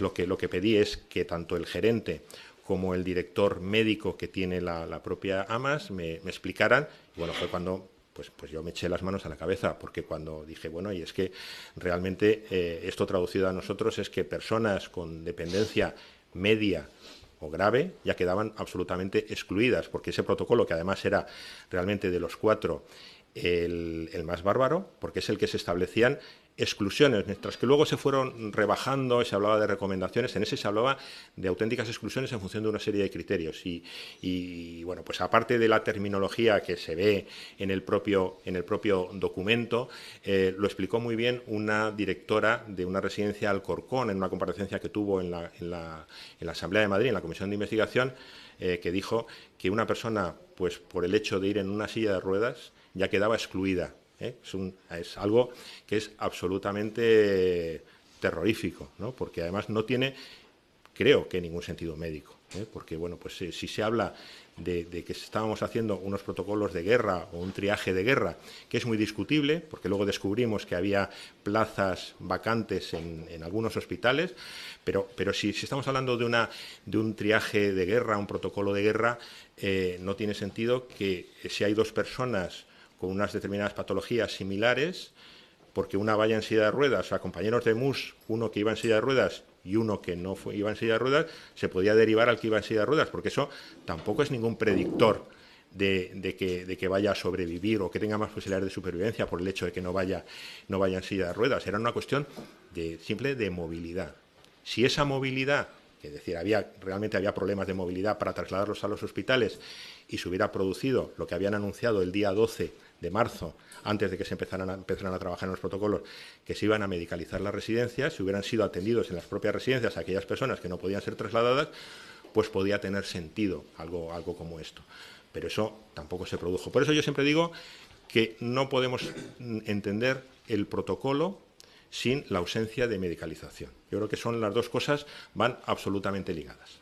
lo que, lo que pedí es que tanto el gerente como el director médico que tiene la, propia AMAS me, explicaran. bueno, fue cuando pues, pues, yo me eché las manos a la cabeza, porque cuando dije, bueno, y es que realmente eh, esto traducido a nosotros es que personas con dependencia media o grave ya quedaban absolutamente excluidas, porque ese protocolo, que además era realmente de los cuatro el más bárbaro, porque es el que se establecían exclusiones, mientras que luego se fueron rebajando y se hablaba de recomendaciones, en ese se hablaba de auténticas exclusiones en función de una serie de criterios. Y, bueno, pues aparte de la terminología que se ve en el propio, en el propio documento, eh, lo explicó muy bien una directora de una residencia Alcorcón en una comparecencia que tuvo en la, Asamblea de Madrid, en la Comisión de Investigación, eh, que dijo que una persona, pues por el hecho de ir en una silla de ruedas, ya quedaba excluida ¿eh? Es, algo que es absolutamente terrorífico, porque además no tiene, creo que, ningún sentido médico. ¿eh? Porque, bueno, pues eh, si, se habla de, que estábamos haciendo unos protocolos de guerra o un triaje de guerra, que es muy discutible, porque luego descubrimos que había plazas vacantes en, algunos hospitales, pero, pero si, estamos hablando de, una, de un triaje de guerra, un protocolo de guerra, no tiene sentido que si hay dos personas con unas determinadas patologías similares, porque una vaya en silla de ruedas, o compañeros de MUS, uno que iba en silla de ruedas y uno que no iba en silla de ruedas, se podía derivar al que iba en silla de ruedas, porque eso tampoco es ningún predictor de, que, vaya a sobrevivir o que tenga más posibilidades de supervivencia por el hecho de que no vaya, no vaya en silla de ruedas. Era una cuestión de, simple de movilidad. Si esa movilidad es decir, había, realmente había problemas de movilidad para trasladarlos a los hospitales y se hubiera producido lo que habían anunciado el día 12 de marzo, antes de que se empezaran a, empezaran a trabajar en los protocolos, que se iban a medicalizar las residencias, si hubieran sido atendidos en las propias residencias aquellas personas que no podían ser trasladadas, pues podía tener sentido algo, algo como esto. Pero eso tampoco se produjo. Por eso yo siempre digo que no podemos mm, entender el protocolo sin la ausencia de medicalización. Yo creo que son las dos cosas, van absolutamente ligadas.